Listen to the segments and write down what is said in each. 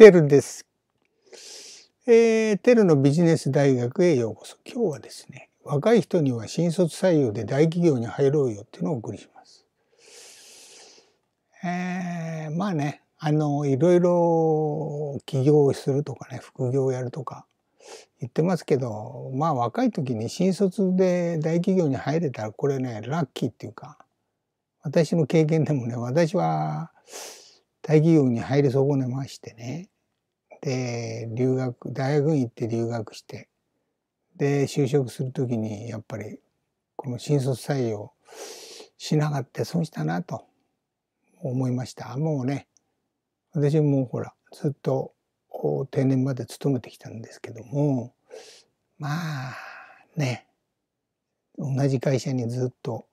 テルです。えー、テルのビジネス大学へようこそ。今日はですね、若い人には新卒採用で大企業に入ろうよっていうのをお送りします。えー、まあね、あの、いろいろ起業するとかね、副業をやるとか言ってますけど、まあ若い時に新卒で大企業に入れたらこれね、ラッキーっていうか、私の経験でもね、私は大企業に入り損ねましてねで留学大学院行って留学してで就職する時にやっぱりこの新卒採用しなかった損したなと思いましたもうね私もほらずっと定年まで勤めてきたんですけどもまあね同じ会社にずっと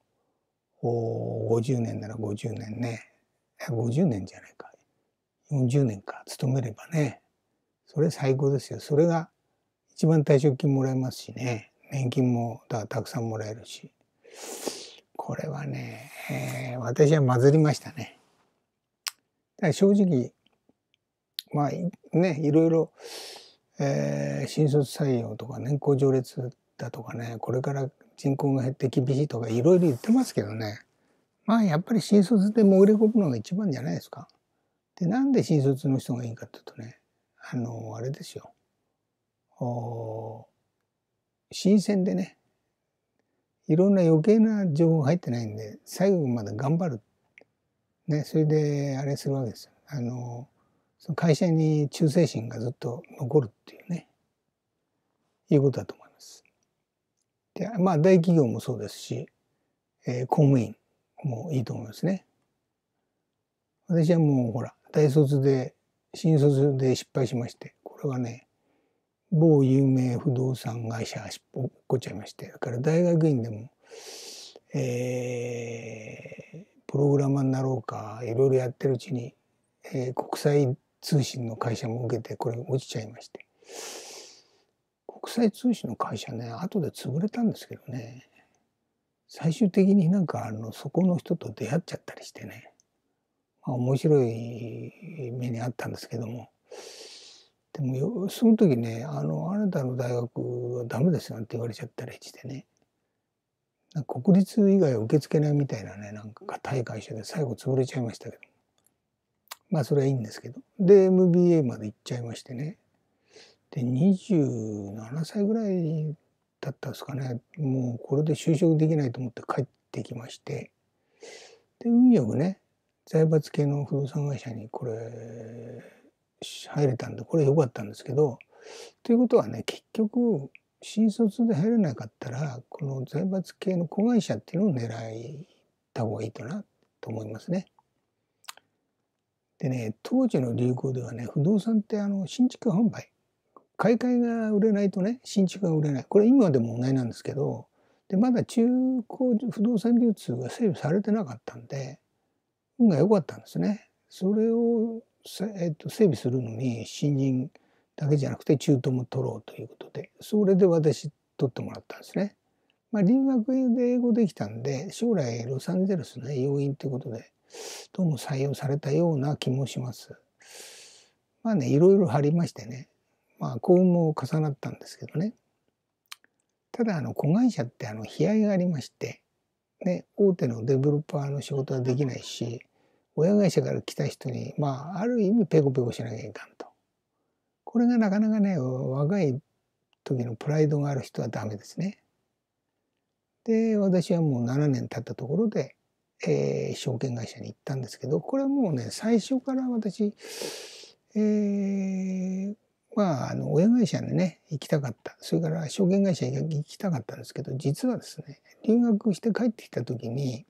50年なら50年ね50年じゃないか40年か勤めればねそれ最高ですよそれが一番退職金もらえますしね年金もだたくさんもらえるしこれはね、えー、私は混ぜりましたね。だ正直まあねいろいろ、えー、新卒採用とか年功序列だとかねこれから人口が減って厳しいとかいろいろ言ってますけどねまあやっぱり新卒で潜り込むのが一番じゃないですか。でなんで新卒の人がいいかっていうとねあのあれですよ新鮮でねいろんな余計な情報入ってないんで最後まで頑張る、ね、それであれするわけですよ。あのその会社に忠誠心がずっと残るっていうねいうことだと思います。でまあ大企業もそうですし、えー、公務員もういいと思いますね。私はもうほら大卒で新卒で失敗しましてこれはね某有名不動産会社落っこっちゃいましてだから大学院でも、えー、プログラマーになろうかいろいろやってるうちに、えー、国際通信の会社も受けてこれ落ちちゃいまして国際通信の会社ね後で潰れたんですけどね最終的になんかあのそこの人と出会っちゃったりしてね、まあ、面白い目にあったんですけどもでもその時ねあの「あなたの大学はダメです」なんて言われちゃったりしてね国立以外は受け付けないみたいなねなんか硬い会社で最後潰れちゃいましたけどまあそれはいいんですけどで MBA まで行っちゃいましてねで27歳ぐらいだったですかねもうこれで就職できないと思って帰ってきましてで運よくね財閥系の不動産会社にこれ入れたんでこれ良かったんですけどということはね結局新卒で入れなかったらこの財閥系の子会社っていうのを狙いた方がいいとなと思いますね。でね当時の流行ではね不動産ってあの新築販売買い替えが売れないとね新築が売れないこれ今でも同じなんですけどでまだ中古不動産流通が整備されてなかったんで運が良かったんですね。それを、えっと、整備するのに新人だけじゃなくて中途も取ろうということでそれで私取ってもらったんですね。まあ、留学で英語できたんで将来ロサンゼルスの、要員ということでどうも採用されたような気もします。まあねいろいろ張りましてねまあ、幸運も重なったんですけどね。ただ、あの、子会社ってあの、悲哀がありまして、ね、大手のデベロッパーの仕事はできないし、親会社から来た人に、まあ、ある意味ペコペコしなきゃいかんと。これがなかなかね、若い時のプライドがある人はダメですね。で、私はもう7年経ったところで、えー、証券会社に行ったんですけど、これはもうね、最初から私、えー、まあ、あの親会社でね行きたかったそれから証券会社に行きたかったんですけど実はですね留学して帰ってきた時に、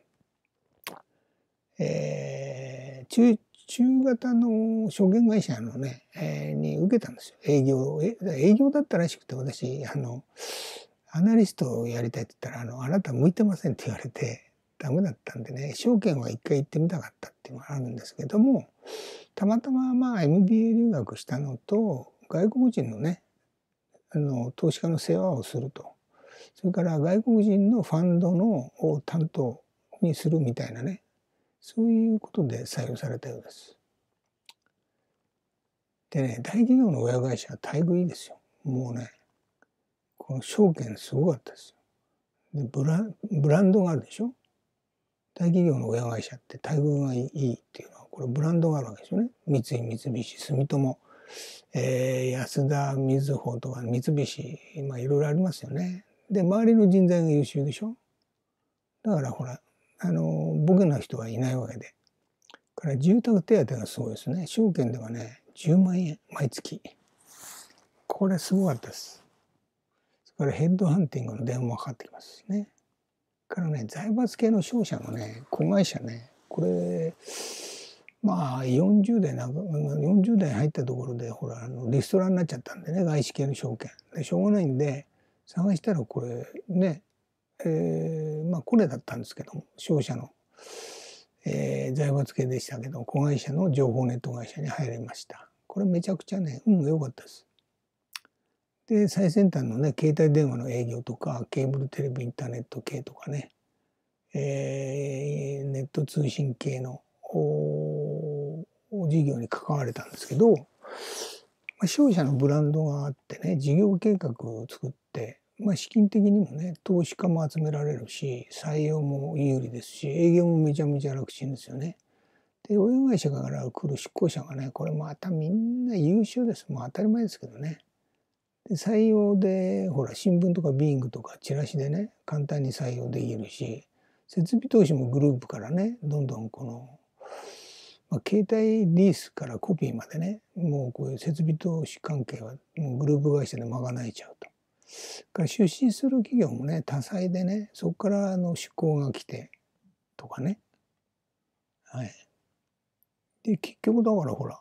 えー、中中型の証券会社のね、えー、に受けたんですよ営業営業だったらしくて私あのアナリストをやりたいって言ったらあの「あなた向いてません」って言われてダメだったんでね証券は一回行ってみたかったっていうのがあるんですけどもたまたままあ MBA 留学したのと外国人のねあの投資家の世話をするとそれから外国人のファンドのを担当にするみたいなねそういうことで採用されたようです。でね大企業の親会社は待遇いいですよ。もうねこの証券すごかったですよ。でブラブランドがあるでしょ大企業の親会社って待遇がいいっていうのはこれブランドがあるわけですよね。三井三菱住友えー、安田みずほとか三菱いろいろありますよね。で周りの人材が優秀でしょだからほらあの僕の人はいないわけでから住宅手当がすごいですね証券ではね10万円毎月これすごかったですそれからヘッドハンティングの電話もかかってきますしねからね財閥系の商社のね子会社ねこれまあ40代なんか40代入ったところでほらあのリストラになっちゃったんでね外資系の証券でしょうがないんで探したらこれね、えー、まあこれだったんですけども商社の、えー、財閥系でしたけど子会社の情報ネット会社に入れましたこれめちゃくちゃね運が良かったですで最先端のね携帯電話の営業とかケーブルテレビインターネット系とかね、えー、ネット通信系の事業に関われたんですけど、まあ、商社のブランドがあってね事業計画を作って、まあ、資金的にもね投資家も集められるし採用も有利ですし営業もめちゃめちゃ楽ちんですよね。で親会社から来る執行者がねこれまたみんな優秀ですもう当たり前ですけどね。で採用でほら新聞とかビーングとかチラシでね簡単に採用できるし設備投資もグループからねどんどんこのまあ、携帯リースからコピーまでねもうこういう設備投資関係はもうグループ会社で賄いちゃうと。から出資する企業もね多彩でねそこからあの趣向が来てとかね。はい、で結局だからほら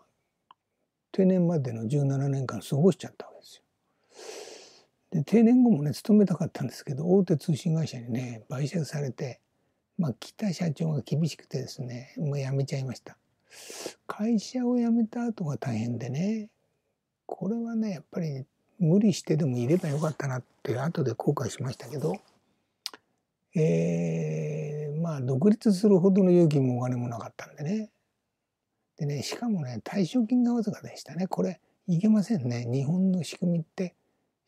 定年までの17年間過ごしちゃったわけですよ。で定年後もね勤めたかったんですけど大手通信会社にね買収されて、まあ、北社長が厳しくてですねもう辞めちゃいました。会社を辞めた後が大変でねこれはねやっぱり無理してでもいればよかったなって後で後悔しましたけど、えー、まあ独立するほどの勇気もお金もなかったんでねでねしかもね退職金がわずかでしたねこれいけませんね日本の仕組みって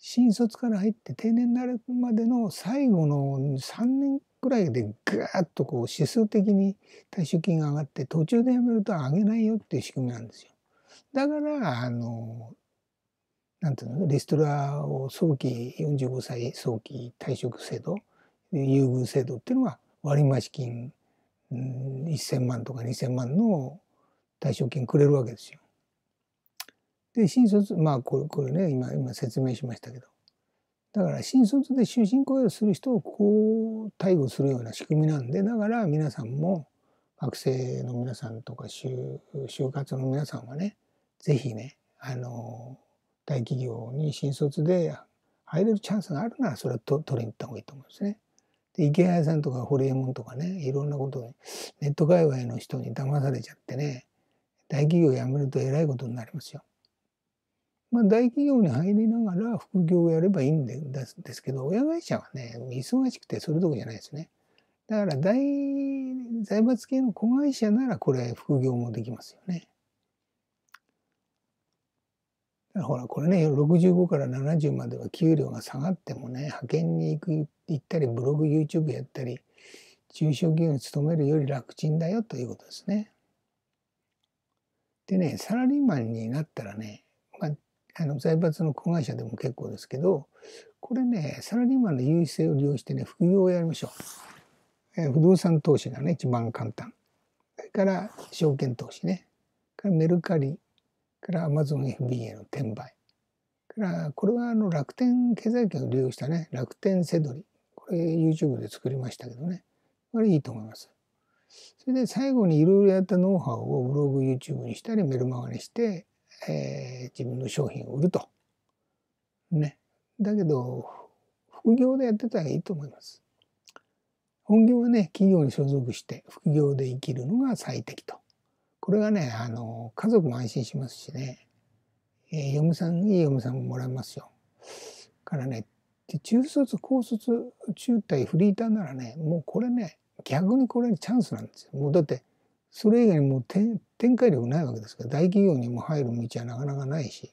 新卒から入って定年になるまでの最後の3年ぐらいでぐーっとこう指数的に退職金が上がって途中でやめると上げないよっていう仕組みなんですよ。だからあのなんていうのリストラを早期45歳早期退職制度優遇制度っていうのは割増金、うん、1,000万とか2,000万の退職金くれるわけですよ。で新卒まあこれこれね今今説明しましたけどだから新卒で終身雇用する人をこう逮捕するような仕組みなんでだから皆さんも学生の皆さんとか就就活の皆さんはね是非ねあの大企業に新卒で入れるチャンスがあるならそれはと取りに行った方がいいと思うんですね。で池谷さんとかホリエモンとかねいろんなことにネット界隈の人に騙されちゃってね大企業辞めるとえらいことになりますよ。まあ、大企業に入りながら副業をやればいいんですけど親会社はね忙しくてそれどころじゃないですねだから大財閥系の子会社ならこれ副業もできますよねほらこれね65から70までは給料が下がってもね派遣に行く行ったりブログ YouTube やったり中小企業に勤めるより楽ちんだよということですね。でねサラリーマンになったらねあの財閥の子会社でも結構ですけどこれねサラリーマンの優位性を利用してね副業をやりましょう、えー、不動産投資がね一番簡単それから証券投資ねからメルカリからアマゾン FBA の転売からこれはあの楽天経済圏を利用したね楽天せどりこれ YouTube で作りましたけどねこれいいと思いますそれで最後にいろいろやったノウハウをブログ YouTube にしたりメルマガにしてえー、自分の商品を売ると。ね。だけど、副業でやってたらいいと思います。本業はね、企業に所属して副業で生きるのが最適と。これがね、あの、家族も安心しますしね、えー、嫁さん、いい嫁さんももらえますよ。からね、中卒、高卒、中退、フリーターならね、もうこれね、逆にこれチャンスなんですよ。もうだって、それ以外にもう展開力ないわけですから大企業にも入る道はなかなかないし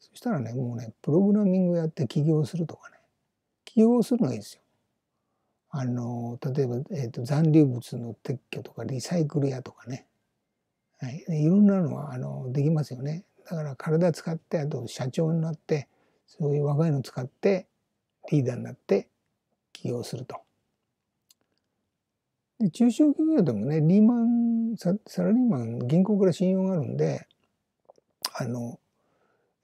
そしたらねもうねプログラミングやって起業するとかね起業するのがいいですよ。あの例えば、えーと、残留物の撤去とかリサイクル屋とかね、はい、いろんなのはあのできますよね。だから体使ってあと社長になってそういう若いの使ってリーダーになって起業すると。で中小企業でもねリーマンサラリーマン銀行から信用があるんであの、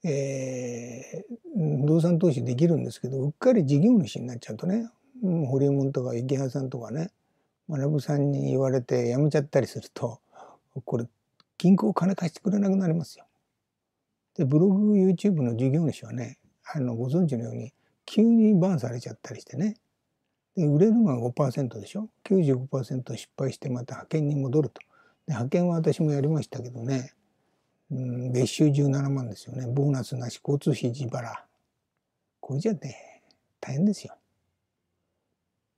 えー、動産投資できるんですけどうっかり事業主になっちゃうとねホリエモンとか池原さんとかね学さんに言われて辞めちゃったりするとこれ銀行金貸してくれなくなりますよ。でブログ YouTube の事業主はねあのご存知のように急にバンされちゃったりしてねで売れるのは5%でしょ95%失敗してまた派遣に戻るとで派遣は私もやりましたけどね、うん、月収17万ですよねボーナスなし交通費自腹これじゃね大変ですよ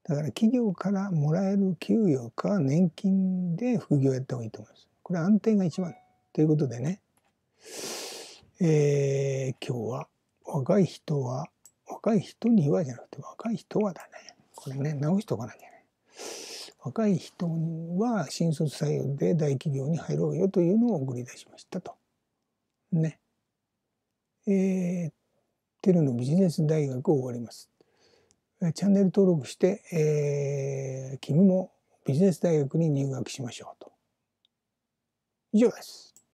だから企業からもらえる給与か年金で副業やった方がいいと思いますこれ安定が一番ということでねえー、今日は若い人は若い人にはじゃなくて若い人はだねね直しておかなきゃね。ない。若い人は新卒採用で大企業に入ろうよというのを送り出しましたと。ね。えー、テルのビジネス大学を終わります。チャンネル登録して、えー、君もビジネス大学に入学しましょうと。以上です。